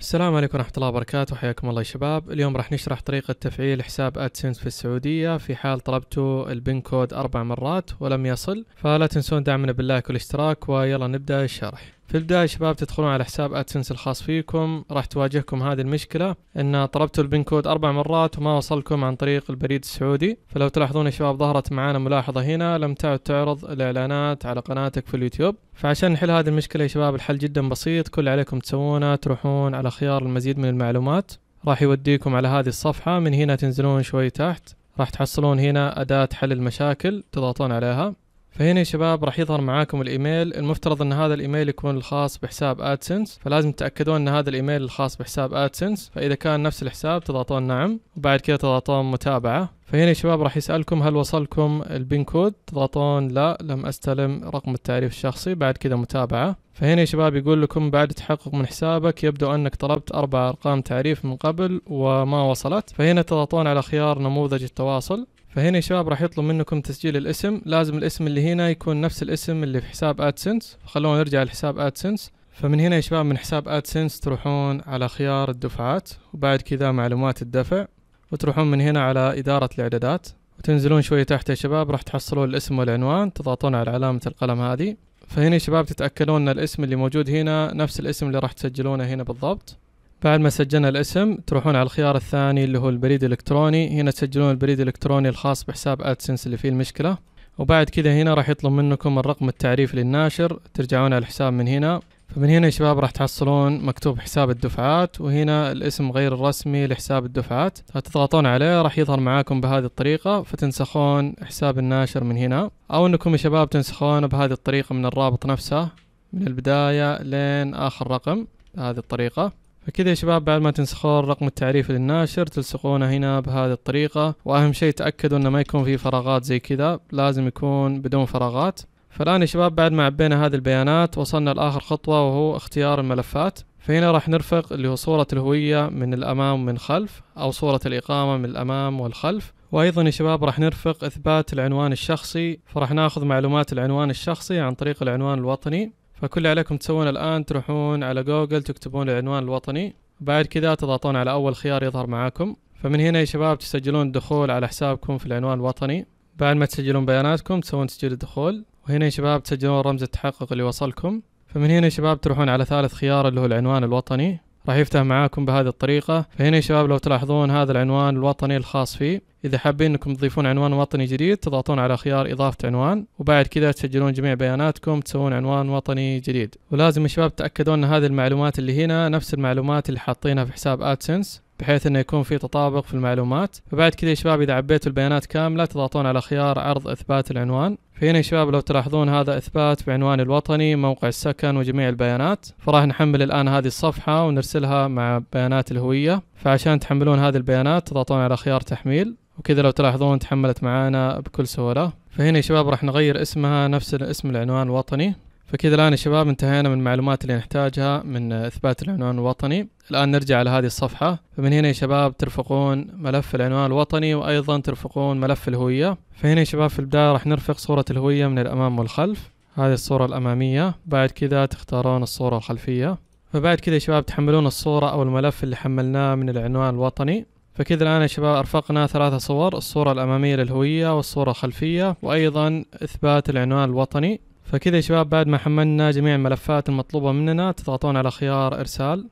السلام عليكم ورحمة الله وبركاته حياكم الله يا شباب اليوم راح نشرح طريقة تفعيل حساب ادسنس في السعودية في حال طلبتوا البن كود اربع مرات ولم يصل فلا تنسون دعمنا باللايك والاشتراك ويلا نبدأ الشرح في البداية شباب تدخلون على حساب ادسنس الخاص فيكم راح تواجهكم هذه المشكلة ان طلبتوا البن كود اربع مرات وما وصلكم عن طريق البريد السعودي فلو تلاحظون يا شباب ظهرت معانا ملاحظة هنا لم تعد تعرض الاعلانات على قناتك في اليوتيوب فعشان نحل هذه المشكلة يا شباب الحل جدا بسيط كل عليكم تسوونه تروحون على خيار المزيد من المعلومات راح يوديكم على هذه الصفحة من هنا تنزلون شوي تحت راح تحصلون هنا أداة حل المشاكل تضغطون عليها فهنا يا شباب راح يظهر معاكم الايميل المفترض ان هذا الايميل يكون الخاص بحساب ادسنس فلازم تتاكدون ان هذا الايميل الخاص بحساب ادسنس فاذا كان نفس الحساب تضغطون نعم وبعد كذا تضغطون متابعه فهنا يا شباب راح يسالكم هل وصلكم البين كود تضغطون لا لم استلم رقم التعريف الشخصي بعد كذا متابعه فهنا يا شباب يقول لكم بعد التحقق من حسابك يبدو انك طلبت اربع ارقام تعريف من قبل وما وصلت فهنا تضغطون على خيار نموذج التواصل فهنا يا شباب راح يطلب منكم تسجيل الاسم لازم الاسم اللي هنا يكون نفس الاسم اللي في حساب ادسنس فخلونا نرجع لحساب ادسنس فمن هنا يا شباب من حساب ادسنس تروحون على خيار الدفعات وبعد كذا معلومات الدفع وتروحون من هنا على إدارة الإعدادات وتنزلون شوية تحت يا شباب راح تحصلون الاسم والعنوان تضغطون على علامة القلم هذه فهنا يا شباب تتأكدون أن الاسم اللي موجود هنا نفس الاسم اللي راح تسجلونه هنا بالضبط بعد ما سجلنا الاسم تروحون على الخيار الثاني اللي هو البريد الالكتروني هنا تسجلون البريد الالكتروني الخاص بحساب ادسنس اللي فيه المشكله وبعد كذا هنا راح يطلب منكم الرقم التعريفي للناشر ترجعون على الحساب من هنا فمن هنا يا شباب راح تحصلون مكتوب حساب الدفعات وهنا الاسم غير الرسمي لحساب الدفعات فتضغطون عليه راح يظهر معاكم بهذه الطريقة فتنسخون حساب الناشر من هنا أو أنكم يا شباب تنسخون بهذه الطريقة من الرابط نفسه من البداية لين آخر رقم بهذه الطريقة فكذا يا شباب بعد ما تنسخون رقم التعريف للناشر تلصقونه هنا بهذه الطريقة وأهم شيء تأكدوا أنه ما يكون في فراغات زي كذا لازم يكون بدون فراغات فالآن يا شباب بعد ما عبينا هذه البيانات وصلنا لآخر خطوة وهو اختيار الملفات فهنا راح نرفق اللي هو صورة الهوية من الأمام ومن خلف أو صورة الإقامة من الأمام والخلف وأيضا يا شباب راح نرفق إثبات العنوان الشخصي فراح ناخذ معلومات العنوان الشخصي عن طريق العنوان الوطني فكل عليكم تسوون الآن تروحون على جوجل تكتبون العنوان الوطني بعد كذا تضغطون على أول خيار يظهر معاكم فمن هنا يا شباب تسجلون الدخول على حسابكم في العنوان الوطني بعد ما تسجلون بياناتكم تسوون تسجيل الدخول وهنا يا شباب تسجلون رمز التحقق اللي وصلكم فمن هنا يا شباب تروحون على ثالث خيار اللي هو العنوان الوطني راح يفتح معاكم بهذه الطريقة فهنا يا شباب لو تلاحظون هذا العنوان الوطني الخاص فيه إذا حابين أنكم تضيفون عنوان وطني جديد تضغطون على خيار إضافة عنوان وبعد كذا تسجلون جميع بياناتكم تسوون عنوان وطني جديد ولازم يا شباب تأكدون أن هذه المعلومات اللي هنا نفس المعلومات اللي حاطينها في حساب أدسنس بحيث انه يكون في تطابق في المعلومات وبعد كذا يا شباب اذا عبيتوا البيانات كامله تضغطون على خيار عرض اثبات العنوان فهنا يا شباب لو تلاحظون هذا اثبات بعنوان الوطني موقع السكن وجميع البيانات فراح نحمل الان هذه الصفحه ونرسلها مع بيانات الهويه فعشان تحملون هذه البيانات تضغطون على خيار تحميل وكذا لو تلاحظون تحملت معانا بكل سهوله فهنا يا شباب راح نغير اسمها نفس اسم العنوان الوطني فكذا الآن يا شباب انتهينا من المعلومات اللي نحتاجها من إثبات العنوان الوطني الآن نرجع على هذه الصفحة فمن هنا يا شباب ترفقون ملف العنوان الوطني وأيضا ترفقون ملف الهوية فهنا يا شباب في البداية راح نرفق صورة الهوية من الأمام والخلف هذه الصورة الأمامية بعد كذا تختارون الصورة الخلفية فبعد كذا يا شباب تحملون الصورة أو الملف اللي حملناه من العنوان الوطني فكذا الآن يا شباب أرفقنا ثلاثة صور الصورة الأمامية للهوية والصورة الخلفية وأيضا إثبات العنوان الوطني فكذا يا شباب بعد ما حملنا جميع الملفات المطلوبة مننا تضغطون على خيار إرسال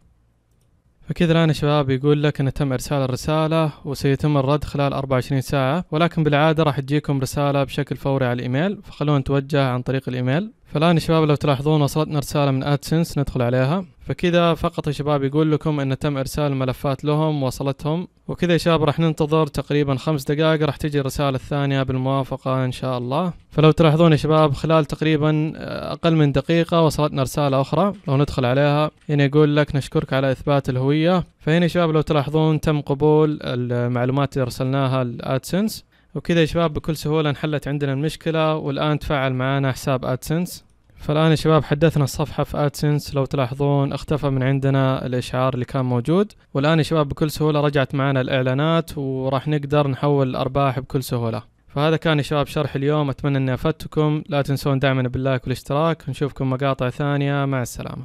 فكذا الآن يا شباب يقول لك أن تم إرسال الرسالة وسيتم الرد خلال 24 ساعة ولكن بالعادة راح تجيكم رسالة بشكل فوري على الإيميل فخلونا نتوجه عن طريق الإيميل فالآن يا شباب لو تلاحظون وصلتنا رسالة من أدسنس ندخل عليها فكذا فقط يا شباب يقول لكم أن تم إرسال ملفات لهم وصلتهم وكذا يا شباب راح ننتظر تقريبا خمس دقائق راح تجي الرسالة الثانية بالموافقة إن شاء الله فلو تلاحظون يا شباب خلال تقريبا أقل من دقيقة وصلتنا رسالة أخرى لو ندخل عليها هنا يقول لك نشكرك على إثبات الهوية فهنا يا شباب لو تلاحظون تم قبول المعلومات اللي أرسلناها الأدسنس وكذا يا شباب بكل سهولة انحلت عندنا المشكلة والآن تفعل معنا حساب أدسنس فالآن يا شباب حدثنا الصفحة في ادسنس لو تلاحظون اختفى من عندنا الإشعار اللي كان موجود والآن يا شباب بكل سهولة رجعت معنا الإعلانات وراح نقدر نحول الأرباح بكل سهولة فهذا كان يا شباب شرح اليوم أتمنى أني أفدتكم لا تنسون دعمنا باللايك والاشتراك نشوفكم مقاطع ثانية مع السلامة